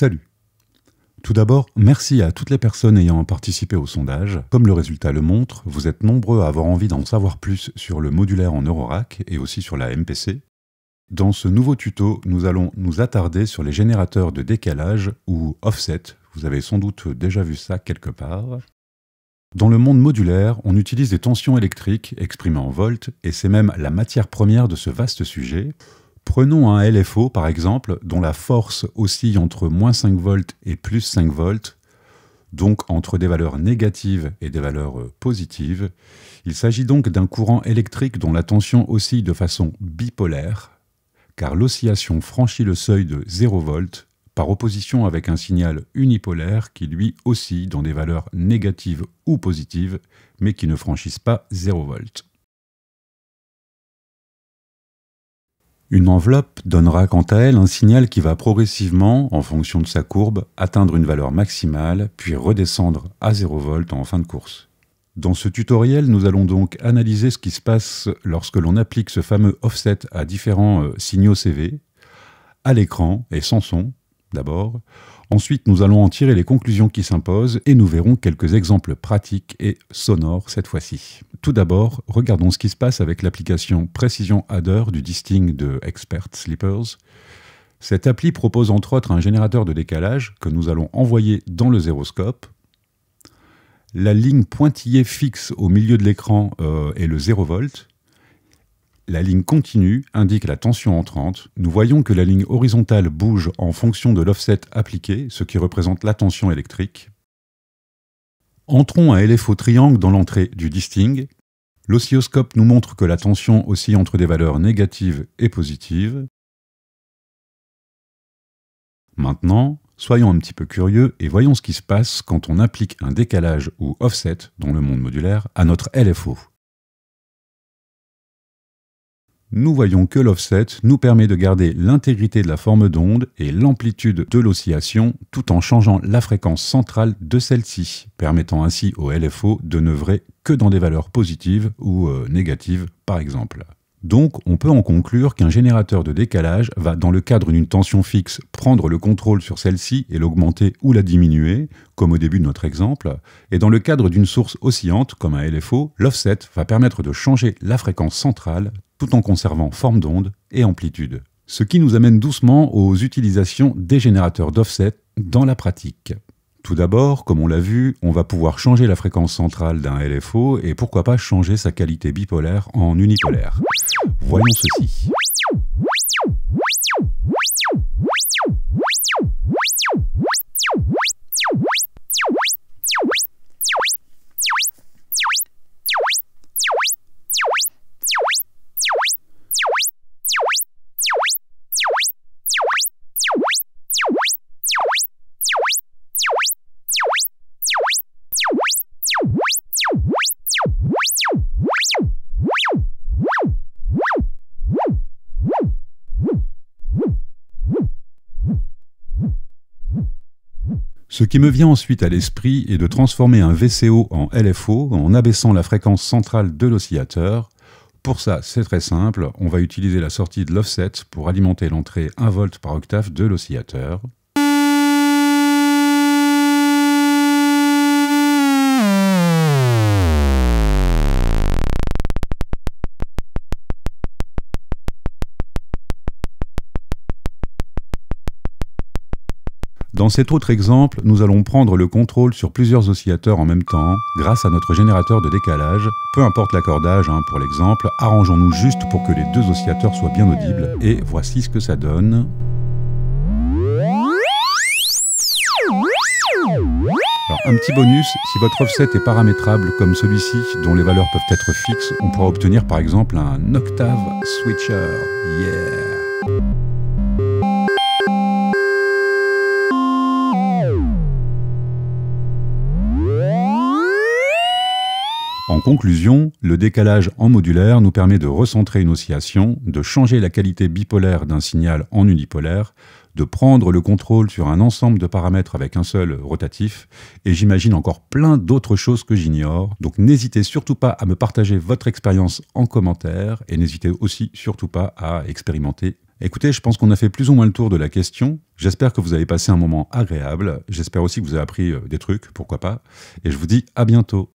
Salut tout d'abord, merci à toutes les personnes ayant participé au sondage. Comme le résultat le montre, vous êtes nombreux à avoir envie d'en savoir plus sur le modulaire en Eurorack et aussi sur la MPC. Dans ce nouveau tuto, nous allons nous attarder sur les générateurs de décalage ou offset. Vous avez sans doute déjà vu ça quelque part. Dans le monde modulaire, on utilise des tensions électriques exprimées en volts, et c'est même la matière première de ce vaste sujet. Prenons un LFO par exemple, dont la force oscille entre moins 5 volts et plus 5 volts, donc entre des valeurs négatives et des valeurs euh, positives. Il s'agit donc d'un courant électrique dont la tension oscille de façon bipolaire, car l'oscillation franchit le seuil de 0 volts par opposition avec un signal unipolaire qui lui oscille dans des valeurs négatives ou positives, mais qui ne franchissent pas 0 volts. Une enveloppe donnera quant à elle un signal qui va progressivement, en fonction de sa courbe, atteindre une valeur maximale, puis redescendre à 0 V en fin de course. Dans ce tutoriel, nous allons donc analyser ce qui se passe lorsque l'on applique ce fameux offset à différents euh, signaux CV, à l'écran et sans son, d'abord. Ensuite, nous allons en tirer les conclusions qui s'imposent et nous verrons quelques exemples pratiques et sonores cette fois-ci. Tout d'abord, regardons ce qui se passe avec l'application Precision Adder du Disting de Expert Slippers. Cette appli propose entre autres un générateur de décalage que nous allons envoyer dans le zéroscope. La ligne pointillée fixe au milieu de l'écran euh, est le 0 v la ligne continue indique la tension entrante. Nous voyons que la ligne horizontale bouge en fonction de l'offset appliqué, ce qui représente la tension électrique. Entrons à LFO triangle dans l'entrée du disting. L'oscilloscope nous montre que la tension oscille entre des valeurs négatives et positives. Maintenant, soyons un petit peu curieux et voyons ce qui se passe quand on applique un décalage ou offset dans le monde modulaire à notre LFO nous voyons que l'offset nous permet de garder l'intégrité de la forme d'onde et l'amplitude de l'oscillation tout en changeant la fréquence centrale de celle-ci, permettant ainsi au LFO de neuvrer que dans des valeurs positives ou euh, négatives par exemple. Donc on peut en conclure qu'un générateur de décalage va dans le cadre d'une tension fixe prendre le contrôle sur celle-ci et l'augmenter ou la diminuer, comme au début de notre exemple, et dans le cadre d'une source oscillante comme un LFO, l'offset va permettre de changer la fréquence centrale tout en conservant forme d'onde et amplitude. Ce qui nous amène doucement aux utilisations des générateurs d'offset dans la pratique. Tout d'abord, comme on l'a vu, on va pouvoir changer la fréquence centrale d'un LFO et pourquoi pas changer sa qualité bipolaire en unipolaire. Voyons ceci. Ce qui me vient ensuite à l'esprit est de transformer un VCO en LFO en abaissant la fréquence centrale de l'oscillateur. Pour ça, c'est très simple, on va utiliser la sortie de l'offset pour alimenter l'entrée 1 volt par octave de l'oscillateur. Dans cet autre exemple, nous allons prendre le contrôle sur plusieurs oscillateurs en même temps grâce à notre générateur de décalage. Peu importe l'accordage, hein, pour l'exemple, arrangeons-nous juste pour que les deux oscillateurs soient bien audibles et voici ce que ça donne. Alors, un petit bonus, si votre offset est paramétrable comme celui-ci, dont les valeurs peuvent être fixes, on pourra obtenir par exemple un octave switcher. Yeah En conclusion, le décalage en modulaire nous permet de recentrer une oscillation, de changer la qualité bipolaire d'un signal en unipolaire, de prendre le contrôle sur un ensemble de paramètres avec un seul rotatif, et j'imagine encore plein d'autres choses que j'ignore. Donc n'hésitez surtout pas à me partager votre expérience en commentaire, et n'hésitez aussi surtout pas à expérimenter. Écoutez, je pense qu'on a fait plus ou moins le tour de la question. J'espère que vous avez passé un moment agréable. J'espère aussi que vous avez appris euh, des trucs, pourquoi pas. Et je vous dis à bientôt.